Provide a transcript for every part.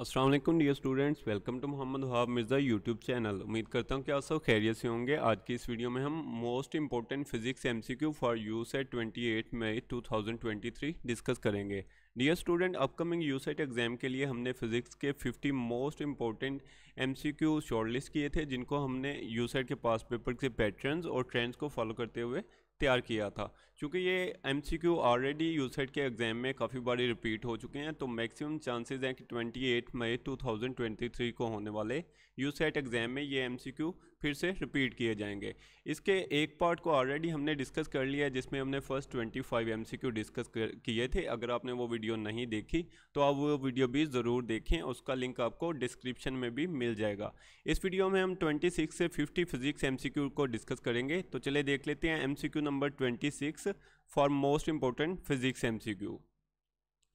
Aslam dear students welcome to Mohammad हाब Mirza YouTube channel उम्मीद करता हूँ कि आप सब खैरियत से होंगे आज की इस वीडियो में हम most important physics MCQ for U SET twenty eight May two thousand twenty three discuss करेंगे dear student upcoming U SET exam के लिए हमने फिजिक्स के fifty most important M C Q shortlist किए थे जिनको हमने यू सेट के पास पेपर के पैटर्न और ट्रेंड्स को फॉलो करते हुए तैयार किया था क्योंकि ये M C Q already USET के एग्ज़ाम में काफ़ी बारी रिपीट हो चुके हैं तो मैक्सिमम चांसेस हैं कि 28 मई 2023 को होने वाले यूसेट एग्ज़ाम में ये एम सी क्यू फिर से रिपीट किए जाएंगे इसके एक पार्ट को ऑलरेडी हमने डिस्कस कर लिया है जिसमें हमने फर्स्ट 25 फाइव एम डिस्कस किए थे अगर आपने वो वीडियो नहीं देखी तो आप वो वीडियो भी ज़रूर देखें उसका लिंक आपको डिस्क्रिप्शन में भी मिल जाएगा इस वीडियो में हम 26 से 50 फिजिक्स एम को डिस्कस करेंगे तो चले देख लेते हैं M number twenty four most important physics M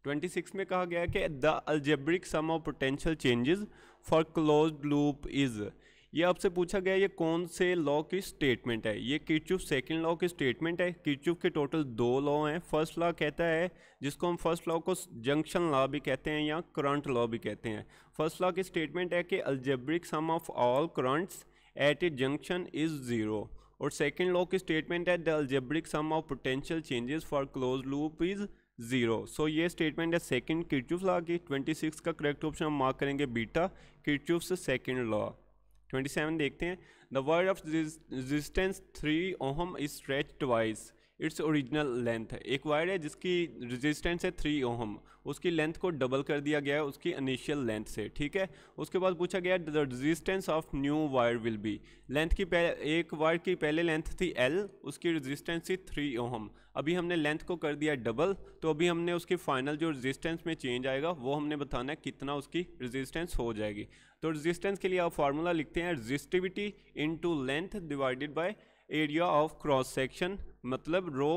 26 में कहा गया कि the algebraic sum of potential changes for close loop is ये आपसे पूछा गया ये कौन से लॉ की स्टेटमेंट है ये किचुफ सेकंड लॉ की स्टेटमेंट है किचुफ के टोटल दो लॉ हैं फर्स्ट लॉ कहता है जिसको हम फर्स्ट लॉ को जंक्शन लॉ भी कहते हैं या करंट लॉ भी कहते हैं फर्स्ट लॉ की स्टेटमेंट है कि algebraic sum of all currents at a junction is zero और सेकेंड लॉ की स्टेटमेंट है the algebraic sum of potential changes for close loop is zero so ये स्टेटमेंट है सेकेंड किरचूफ लॉ की twenty का correct option हम mark करेंगे beta Kirchhoff second law twenty seven देखते हैं the word of resistance three ohm is stretch twice its original length एक wire है जिसकी रेजिस्टेंस है थ्री ओहम उसकी लेंथ को डबल कर दिया गया है उसकी इनिशियल लेंथ से ठीक है उसके बाद पूछा गया the resistance of new wire will be length की पहले एक वायर की पहले लेंथ थी एल उसकी रेजिस्टेंस थी थ्री ओहम अभी हमने लेंथ को कर दिया डबल तो अभी हमने उसकी फाइनल जो रेजिस्टेंस में चेंज आएगा वो हमने बताना है कितना उसकी रेजिस्टेंस हो जाएगी तो रेजिस्टेंस के लिए आप फार्मूला लिखते हैं resistivity into length divided by area of cross section मतलब rho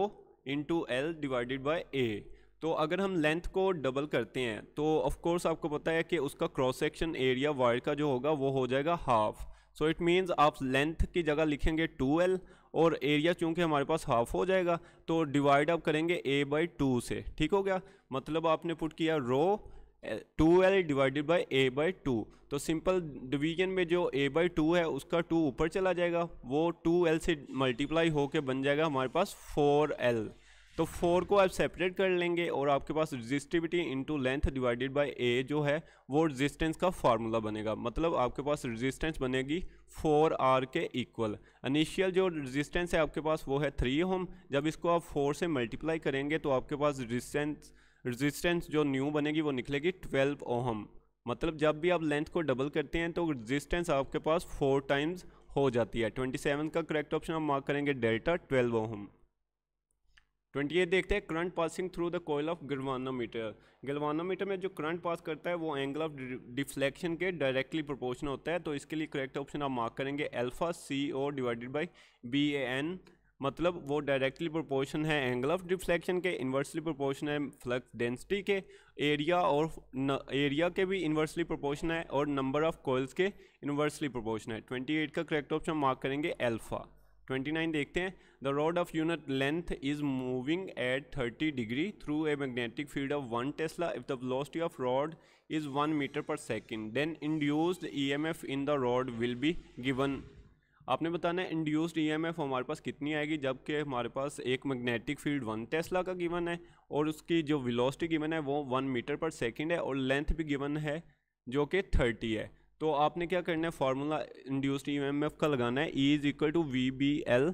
into L divided by A तो अगर हम लेंथ को डबल करते हैं तो ऑफ़कोर्स आपको पता है कि उसका क्रॉस सेक्शन एरिया वायर का जो होगा वो हो जाएगा हाफ सो इट मीन्स आप लेंथ की जगह लिखेंगे 2l और एरिया चूंकि हमारे पास हाफ हो जाएगा तो डिवाइड आप करेंगे a बाई टू से ठीक हो गया मतलब आपने पुट किया rho two L divided by A by two तो सिंपल डिवीजन में जो ए बाई टू है उसका टू ऊपर चला जाएगा वो टू एल से मल्टीप्लाई होके बन जाएगा हमारे पास फोर एल तो फोर को आप सेपरेट कर लेंगे और आपके पास resistivity into length divided by A जो है वो रजिस्टेंस का फार्मूला बनेगा मतलब आपके पास रजिस्टेंस बनेगी फोर आर के इक्वल इनिशियल जो रजिस्टेंस है आपके पास वो है थ्री होम जब इसको आप फोर से मल्टीप्लाई करेंगे तो आपके पास रजिस्टेंस रेजिस्टेंस जो न्यू बनेगी वो निकलेगी ट्वेल्व ओहम मतलब जब भी आप लेंथ को डबल करते हैं तो रेजिस्टेंस आपके पास फोर टाइम्स हो जाती है ट्वेंटी सेवन का करेक्ट ऑप्शन आप मार्क करेंगे delta twelve ohm twenty eight देखते हैं current passing through the coil of galvanometer galvanometer में जो करंट पास करता है वो एंगल ऑफ डिफ्लेक्शन के डायरेक्टली प्रोपोर्शनल होता है तो इसके लिए करेक्ट ऑप्शन आप मार्क करेंगे alpha C O divided by B A N मतलब वो डायरेक्टली प्रोपोर्शन है एंगल ऑफ डिफ्लेक्शन के इन्वर्सली प्रोपोर्शन है फ्लक्स डेंसिटी के एरिया और न, एरिया के भी इन्वर्सली प्रोपोर्शन है और नंबर ऑफ कोयल्स के इन्वर्सली प्रोपोर्शन है 28 का करेक्ट ऑप्शन मार्क करेंगे एल्फा 29 देखते हैं the rod of unit length is moving at 30 degree through a magnetic field of one tesla if the velocity of rod is one metre per second then induced E M F in the rod will be given आपने बताना है induced EMF हमारे पास कितनी आएगी जबकि हमारे पास एक मैग्नेटिक फील्ड वन टेस्ला का गिवन है और उसकी जो विलोसटी गिवन है वो वन मीटर पर सेकेंड है और लेंथ भी गिवन है जो कि थर्टी है तो आपने क्या करना है फार्मूला इंड्यूस्ड ई का लगाना है E is equal to V B L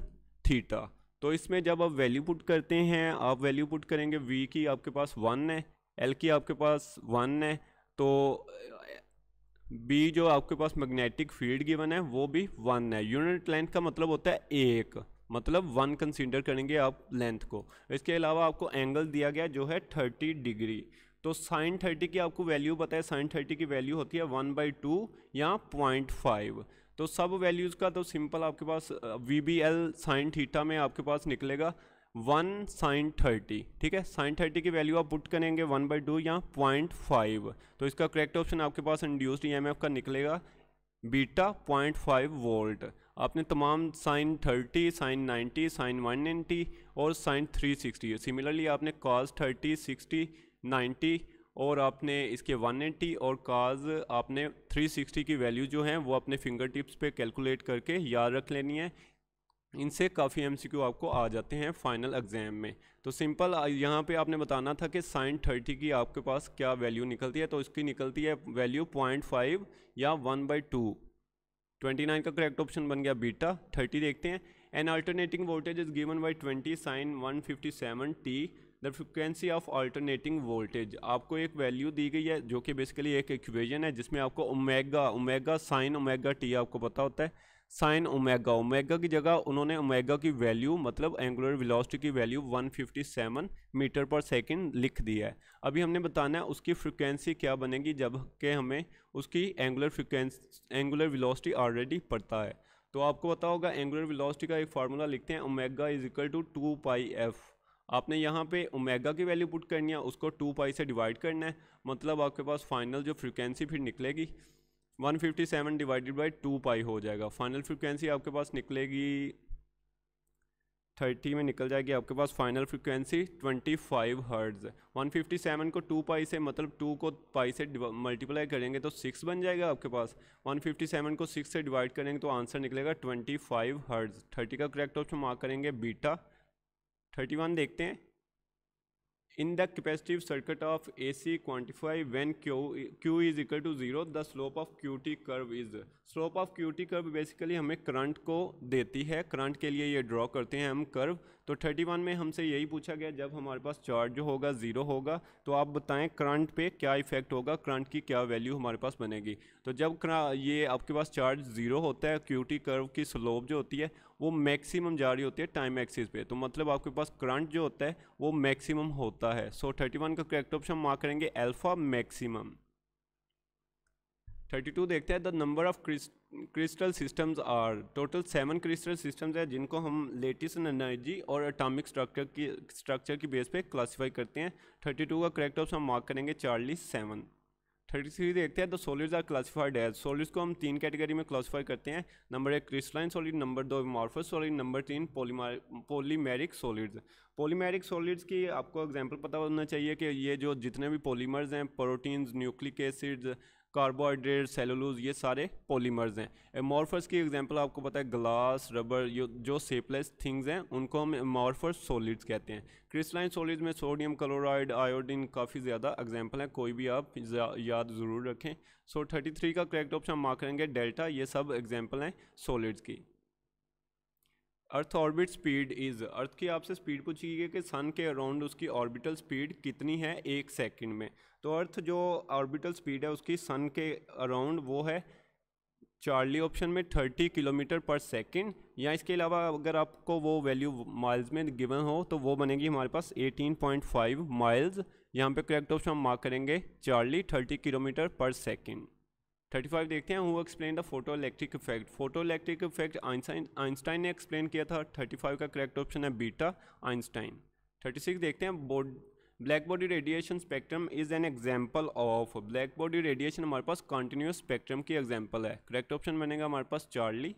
theta तो इसमें जब आप वैल्यू पुट करते हैं आप वैल्यू पुट करेंगे वी की आपके पास वन है एल की आपके पास वन है तो बी जो आपके पास मैग्नेटिक फील्ड गिवन है वो भी वन है यूनिट लेंथ का मतलब होता है एक मतलब वन कंसीडर करेंगे आप लेंथ को इसके अलावा आपको एंगल दिया गया जो है थर्टी डिग्री तो साइन थर्टी की आपको वैल्यू पता है साइन थर्टी की वैल्यू होती है वन बाई टू या पॉइंट फाइव तो सब वैल्यूज़ का तो सिंपल आपके पास V B L sine theta में आपके पास निकलेगा वन साइन थर्टी ठीक है साइन थर्टी की वैल्यू आप पुट करेंगे वन बाई टू या पॉइंट फाइव तो इसका करेक्ट ऑप्शन आपके पास इंड्यूस्ड ई e का निकलेगा बीटा पॉइंट फाइव वोल्ट आपने तमाम sine thirty sine ninety sine one ninety और साइन थ्री सिक्सटी सिमिलरली आपने काज थर्टी सिक्सटी नाइन्टी और आपने इसके 180 और काज आपने 360 की वैल्यू जो है वो अपने फिंगर टिप्स पे कैलकुलेट करके याद रख लेनी है इनसे काफ़ी एम आपको आ जाते हैं फाइनल एग्ज़ाम में तो सिंपल यहाँ पे आपने बताना था कि साइन थर्टी की आपके पास क्या वैल्यू निकलती है तो इसकी निकलती है वैल्यू पॉइंट फाइव या one by two twenty nine का करेक्ट ऑप्शन बन गया बीटा थर्टी देखते हैं an alternating voltage is given by twenty sine one fifty seven T the frequency of alternating voltage आपको एक वैल्यू दी गई है जो कि बेसिकली एक इक्वेजन है जिसमें आपको omega omega sine omega T आपको पता होता है साइन ओमेगा ओमेगा की जगह उन्होंने ओमेगा की वैल्यू मतलब एंगुलर वेलोसिटी की वैल्यू 157 मीटर पर सेकंड लिख दी है अभी हमने बताना है उसकी फ्रिक्वेंसी क्या बनेगी जब के हमें उसकी angular frequency angular velocity already पड़ता है तो आपको पता होगा एंगुलर वेलोसिटी का एक फार्मूला लिखते हैं omega is equal to two pi F आपने यहाँ पे ओमेगा की वैल्यू पुट करनी है उसको टू पाई से डिवाइड करना है मतलब आपके पास फाइनल जो फ्रिक्वेंसी फिर निकलेगी 157 डिवाइडेड बाय टू पाई हो जाएगा फाइनल फ्रिक्वेंसी आपके पास निकलेगी 30 में निकल जाएगी आपके पास final frequency 25 five fifty seven को 2 पाई से मतलब 2 को पाई से मल्टीप्लाई करेंगे तो 6 बन जाएगा आपके पास 157 को 6 से डिवाइड करेंगे तो आंसर निकलेगा 25 फाइव हर्ड्स थर्टी का करेक्ट ऑप्शन मार्क करेंगे बीटा 31 देखते हैं in the in circuit of A C quantify when Q is equal to zero the slope of Q T curve is slope of Q T curve basically हमें current को देती है current के लिए ये ड्रॉ करते हैं हम कर्व तो 31 में हमसे यही पूछा गया जब हमारे पास चार्ज जो होगा ज़ीरो होगा तो आप बताएं करंट पे क्या इफेक्ट होगा करंट की क्या वैल्यू हमारे पास बनेगी तो जब ये आपके पास चार्ज ज़ीरो होता है क्यू टी कर्व की स्लोप जो होती है वो मैक्सिमम जा रही होती है टाइम एक्सिस पे तो मतलब आपके पास करंट जो होता है वो मैक्सिमम होता है सो थर्टी वन का करेक्ट ऑप्शन मार्क करेंगे एल्फा मैक्सिमम थर्टी टू देखते हैं the number of crystal systems are total seven crystal systems हैं जिनको हम लेटेस्ट एनर्जी और अटामिक स्ट्रक्चर की स्ट्रक्चर की बेस पे क्लासीफाई करते हैं थर्टी टू का करेक्ट ऑप्शन मार्क करेंगे चार्ली सेवन थर्टी थ्री देखते हैं तो सॉलिड्स आर क्लासिफाइड है सॉलिड्स को हम तीन कैटेगरी में क्लासिफाई करते हैं नंबर एक क्रिस्टलाइन सॉलिड नंबर दो मॉर्फस सॉलिड नंबर तीन polymer polymeric solids polymeric solids की आपको एग्जांपल पता होना चाहिए कि ये जो जितने भी पॉलीमर्स हैं proteins nucleic acids carbohydrate cellulose ये सारे पॉलीमर्स हैं एमॉर्फर्स की एग्जांपल आपको पता है ग्लास रबर जो सेपलेस थिंग्स हैं उनको हम एमॉर्फर्स सॉलिड्स कहते हैं क्रिस्टलाइन सॉलिड्स में सोडियम क्लोराइड आयोडीन काफ़ी ज़्यादा एग्जांपल हैं कोई भी आप याद ज़रूर रखें सो so, 33 का करेक्ट ऑप्शन मार्क करेंगे डेल्टा ये सब एग्जाम्पल हैं सॉलिड्स की Earth orbit speed is Earth की आपसे स्पीड पूछी गई कि सन के अराउंड उसकी ऑर्बिटल स्पीड कितनी है एक सेकंड में तो अर्थ जो ऑर्बिटल स्पीड है उसकी सन के अराउंड वो है चार्ली ऑप्शन में 30 किलोमीटर पर सेकंड या इसके अलावा अगर आपको वो वैल्यू माइल्स में गिवन हो तो वो बनेगी हमारे पास 18.5 माइल्स यहाँ पे करेक्ट ऑप्शन हम मार्क करेंगे Charlie 30 kilometre per second thirty five देखते हैं who explain the photoelectric effect photoelectric effect Einstein Einstein ने एक्सप्लेन किया था थर्टी फाइव का करेक्ट ऑप्शन है बीटा आइंस्टाइन थर्टी सिक्स देखते हैं board black body radiation spectrum is an example of black body radiation हमारे पास continuous spectrum की एग्जाम्पल है करेक्ट ऑप्शन बनेगा हमारे पास चार्ली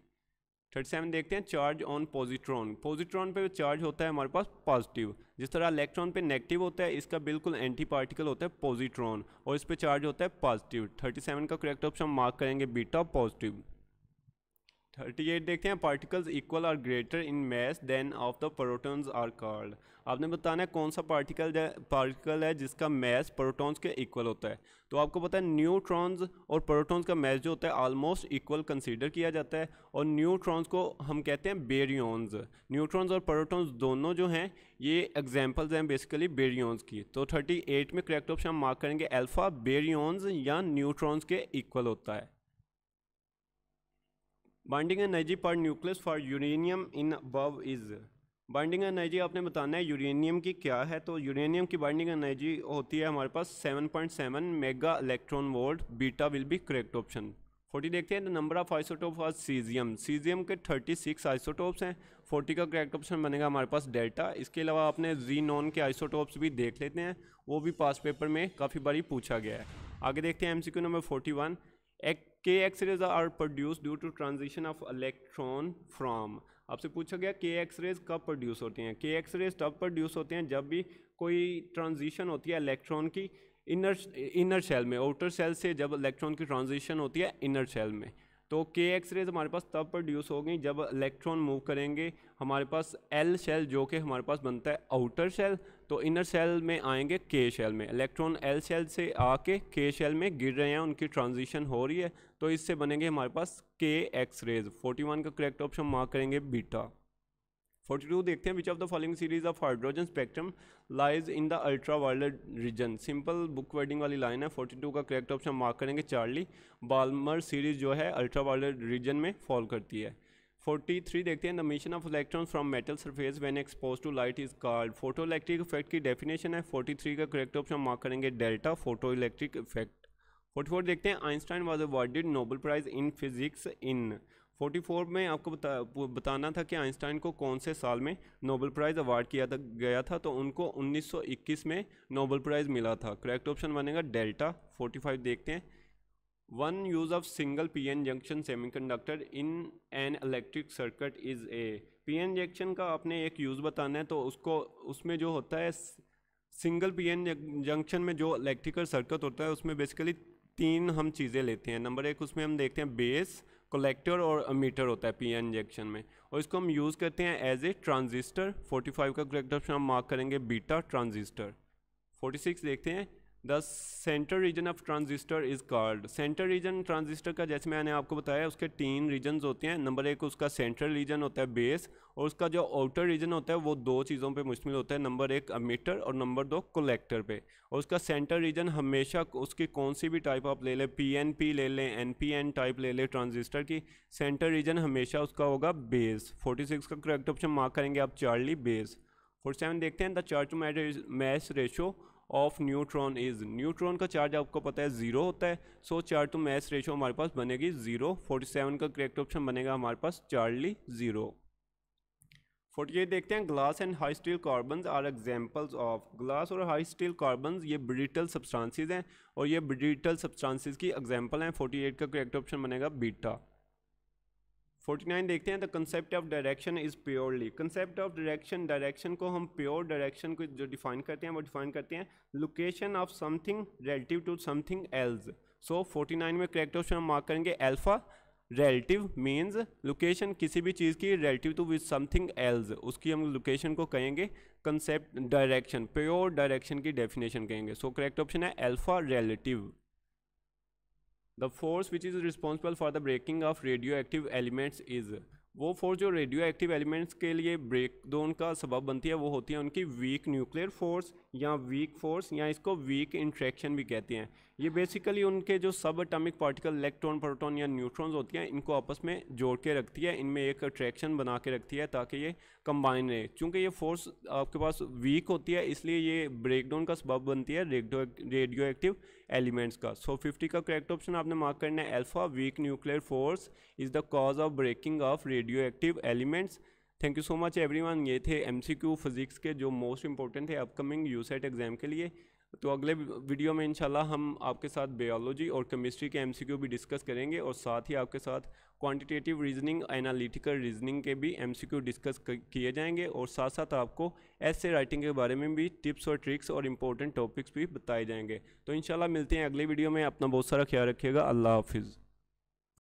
थर्टी सेवन देखते हैं चार्ज ऑन पॉजिट्रॉन पॉजिट्रॉन पे चार्ज होता है हमारे पास पॉजिटिव जिस तरह इलेक्ट्रॉन पे नेगेटिव होता है इसका बिल्कुल एंटी पार्टिकल होता है पॉजिट्रॉन और इस पर चार्ज होता है पॉजिटिव थर्टी सेवन का करेक्ट ऑप्शन मार्क करेंगे बीटा पॉजिटिव थर्टी एट देखते हैं particles equal are greater in mass than of the protons are called आपने बताना है कौन सा पार्टिकल पार्टिकल है जिसका मैस प्रोटॉन्स के इक्वल होता है तो आपको पता है न्यूट्रॉन्स और प्रोटॉन्स का मैस जो होता है ऑलमोस्ट इक्वल कंसीडर किया जाता है और न्यूट्रॉन्स को हम कहते हैं बेरियोन्स न्यूट्रॉन्स और प्रोटोन्स दोनों जो हैं ये एग्जाम्पल्स हैं बेसिकली बेरियोन्स की तो थर्टी एट में करेक्ट ऑप्शन हम मार्क करेंगे एल्फ़ा बेरियोन्स या न्यूट्रॉन्स के इक्वल होता है बाइंडिंग एनर्जी पर nucleus for uranium in above is binding energy आपने बताना है यूरेनियम की क्या है तो यूरेनियम की बाइंडिंग एनर्जी होती है हमारे पास 7.7 mega electron volt beta will be correct option forty देखते हैं number of isotope for caesium caesium के 36 आइसोटोप्स हैं 40 का करेक्ट ऑप्शन बनेगा हमारे पास डेल्टा इसके अलावा आपने जी नॉन के आइसोटोप्स भी देख लेते हैं वो भी पास पेपर में काफ़ी बारी पूछा गया है आगे देखते हैं क्यू नंबर वन एक के X rays are produce due to transition of electron from आपसे पूछा गया के एक्स रेज कब प्रोड्यूस होते हैं के एक्स रेज तब प्रोड्यूस होते हैं जब भी कोई ट्रांजिशन होती है इलेक्ट्रॉन की इनर इनर सेल में आउटर सेल से जब इलेक्ट्रॉन की ट्रांजिशन होती है इनर सेल में तो के एक्स रेज हमारे पास तब प्रोड्यूस होगी जब इलेक्ट्रॉन मूव करेंगे हमारे पास एल शेल जो कि हमारे पास बनता है आउटर शेल तो इनर शेल में आएंगे के शेल में इलेक्ट्रॉन एल शेल से आके के शेल में गिर रहे हैं उनकी ट्रांजिशन हो रही है तो इससे बनेंगे हमारे पास के एक्स रेज 41 का करेक्ट ऑप्शन मार्क करेंगे बीटा फोर्टी टू देखते हैं which of the following series of hydrogen spectrum lies in the ultraviolet region simple book wording वाली लाइन है फोर्टी टू का करेक्ट ऑप्शन मार्क करेंगे Charlie Balmer series जो है ultraviolet region में fall करती है फोर्टी थ्री देखते हैं the emission of electron from metal surface when exposed to light is called photo photoelectric effect की डेफिनेशन है फोर्टी थ्री का करेक्ट ऑप्शन मार्क करेंगे delta photoelectric effect forty four देखते हैं Einstein was awarded Nobel prize in physics in 44 में आपको बता बताना था कि आइंस्टाइन को कौन से साल में नोबल प्राइज़ अवार्ड किया था गया था तो उनको 1921 में नोबल प्राइज़ मिला था करेक्ट ऑप्शन बनेगा डेल्टा 45 देखते हैं one use of single P N junction semiconductor in an electric circuit is a P N junction का आपने एक यूज़ बताना है तो उसको उसमें जो होता है सिंगल पी एन जंक्शन में जो इलेक्ट्रिकल सर्कट होता है उसमें बेसिकली तीन हम चीज़ें लेते हैं नंबर एक उसमें हम देखते हैं बेस कलेक्टर और अमीटर होता है पी एन इंजेक्शन में और इसको हम यूज़ करते हैं एज ए ट्रांजिस्टर 45 का करेक्ट ऑप्शन हम मार्क करेंगे बीटा ट्रांजिस्टर 46 देखते हैं the centre region of transistor is called centre region transistor का जैसे मैंने आपको बताया उसके तीन रीजन होते हैं नंबर एक उसका सेंट्रल रीजन होता है बेस और उसका जो आउटर रीजन होता है वो दो चीज़ों पे मुश्तमिल होता है नंबर एक अमीटर और नंबर दो कोलेक्टर पे और उसका सेंटर रीजन हमेशा उसकी कौन सी भी टाइप आप ले लें पी एन पी ले लें एन पी एन टाइप ले लें ट्रांजिस्टर की सेंटर रीजन हमेशा उसका होगा बेस फोर्टी सिक्स का करेक्ट ऑप्शन मार्क करेंगे आप चार्ली बेस फोर्टी सेवन देखते हैं the charge mass ratio of neutron is neutron का चार्ज आपको पता है जीरो होता है so charge to mass ratio हमारे पास बनेगी जीरो फोर्टी सेवन का करेक्ट ऑप्शन बनेगा हमारे पास चार्ली जीरो फोर्टी एट देखते हैं glass and high steel carbon are examples of glass और हाई स्टील कार्बन ये ब्रिटल सब्सटांसिस हैं और ये ब्रिटल सब्सटांसिस की एग्जाम्पल हैं फोर्टी एट का करेक्ट ऑप्शन बनेगा बीटा फोर्टी नाइन देखते हैं the concept of direction is purely concept of direction direction को हम प्योर डायरेक्शन को जो डिफाइन करते हैं वो डिफाइन करते हैं location of something relative to something else so forty nine में करेक्ट ऑप्शन हम मार्क करेंगे एल्फ़ा रिलेटिव मींस लोकेशन किसी भी चीज़ की relative to with something else उसकी हम लोकेशन को कहेंगे कंसेप्ट डायरेक्शन प्योर डायरेक्शन की डेफिनेशन कहेंगे सो करेक्ट ऑप्शन है alpha relative the force which is responsible for the breaking of radioactive elements is वो फोर्स जो रेडियो एक्टिव एलिमेंट्स के लिए ब्रेक ब्रेकडाउन का सबब बनती है वो होती है उनकी वीक न्यूक्लियर फोर्स या वीक फोर्स या इसको वीक इंट्रैक्शन भी कहते हैं ये बेसिकली उनके जो subatomic particle electron proton या न्यूट्रॉन्स होती हैं इनको आपस में जोड़ के रखती है इनमें एक अट्रैक्शन बना के रखती है ताकि ये कंबाइन रहे चूँकि ये फोर्स आपके पास वीक होती है इसलिए ये ब्रेकडाउन का सबब बनती है रेडियो एक्टिव एलिमेंट्स का सो so, 50 का करेक्ट ऑप्शन आपने मार्क करना है alpha weak nuclear force is the cause of breaking of radioactive elements thank you so much everyone ये थे एमसीक्यू फिजिक्स के जो मोस्ट इंपॉर्टेंट थे अपकमिंग यूसेट एग्जाम के लिए तो अगले वीडियो में इंशाल्लाह हम आपके साथ बायोलॉजी और केमिस्ट्री के एमसीक्यू भी डिस्कस करेंगे और साथ ही आपके साथ क्वांटिटेटिव रीजनिंग एनालिटिकल रीजनिंग के भी एमसीक्यू डिस्कस किए जाएंगे और साथ साथ आपको ऐसे राइटिंग के बारे में भी टिप्स और ट्रिक्स और इंपॉर्टेंट टॉपिक्स भी बताए जाएंगे तो इंशाल्लाह मिलते हैं अगले वीडियो में अपना बहुत सारा ख्याल रखिएगा अल्लाह हाफिज़